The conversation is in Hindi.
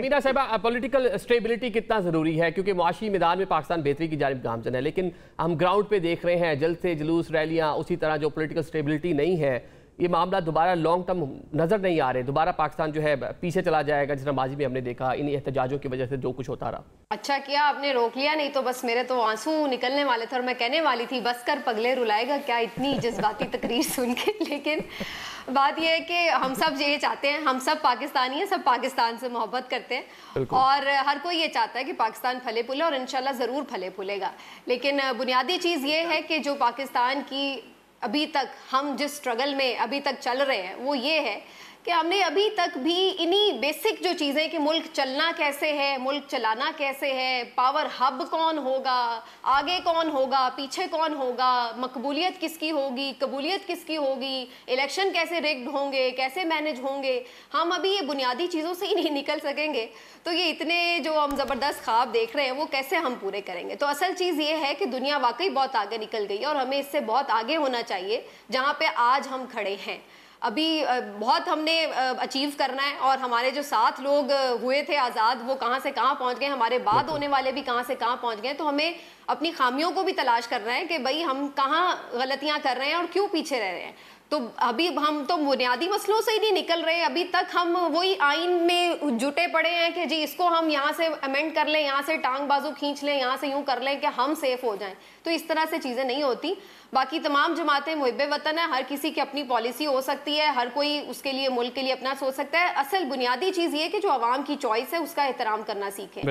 मीना साहबा पॉलिटिकल स्टेबिलिटी कितना ज़रूरी है क्योंकि मुआशी मैदान में पाकिस्तान बेहतरी की जानब गामजन है लेकिन हम ग्राउंड पे देख रहे हैं जलसे से जलूस रैलियाँ उसी तरह जो पॉलिटिकल स्टेबिलिटी नहीं है ये मामला दोबारा लॉन्ग टर्म नज़र नहीं आ रहे दोबारा पाकिस्तान जो है पीछे चला जाएगा जिस माजी में हमने देखा इन एहतजाजों की वजह से जो कुछ होता रहा अच्छा किया आपने रोक लिया नहीं तो बस मेरे तो आंसू निकलने वाले थे और मैं कहने वाली थी बस कर पगले रुलाएगा क्या इतनी जज्बाती तकरीर सुन के लेकिन बात यह है कि हम सब ये चाहते हैं हम सब पाकिस्तानी हैं सब पाकिस्तान से मोहब्बत करते हैं और हर कोई ये चाहता है कि पाकिस्तान फले फूले और इनशाला ज़रूर फले फूलेगा लेकिन बुनियादी चीज़ ये है कि जो पाकिस्तान की अभी तक हम जिस स्ट्रगल में अभी तक चल रहे हैं वो ये है कि हमने अभी तक भी इन्हीं बेसिक जो चीज़ें कि मुल्क चलना कैसे है मुल्क चलाना कैसे है पावर हब कौन होगा आगे कौन होगा पीछे कौन होगा मकबूलियत किसकी होगी कबूलियत किसकी होगी इलेक्शन कैसे रिग्ड होंगे कैसे मैनेज होंगे हम अभी ये बुनियादी चीज़ों से ही नहीं निकल सकेंगे तो ये इतने जो हम ज़बरदस्त ख्वाब देख रहे हैं वो कैसे हम पूरे करेंगे तो असल चीज़ ये है कि दुनिया वाकई बहुत आगे निकल गई और हमें इससे बहुत आगे होना चाहिए जहाँ पे आज हम खड़े हैं अभी बहुत हमने अचीव करना है और हमारे जो सात लोग हुए थे आज़ाद वो कहाँ से कहाँ पहुंच गए हमारे बाद होने वाले भी कहाँ से कहाँ पहुंच गए तो हमें अपनी खामियों को भी तलाश कर रहे हैं कि भाई हम कहाँ गलतियां कर रहे हैं और क्यों पीछे रह रहे हैं तो अभी हम तो बुनियादी मसलों से ही नहीं निकल रहे अभी तक हम वही आइन में जुटे पड़े हैं कि जी इसको हम यहाँ से अमेंड कर लें यहाँ से टांग बाजू खींच लें यहाँ से यूं कर लें कि हम सेफ हो जाएं तो इस तरह से चीज़ें नहीं होती बाकी तमाम जमातें मुहब वतन है हर किसी की अपनी पॉलिसी हो सकती है हर कोई उसके लिए मुल्क के लिए अपना सोच सकता है असल बुनियादी चीज़ ये कि जो आवाम की चॉइस है उसका एहतराम करना सीखें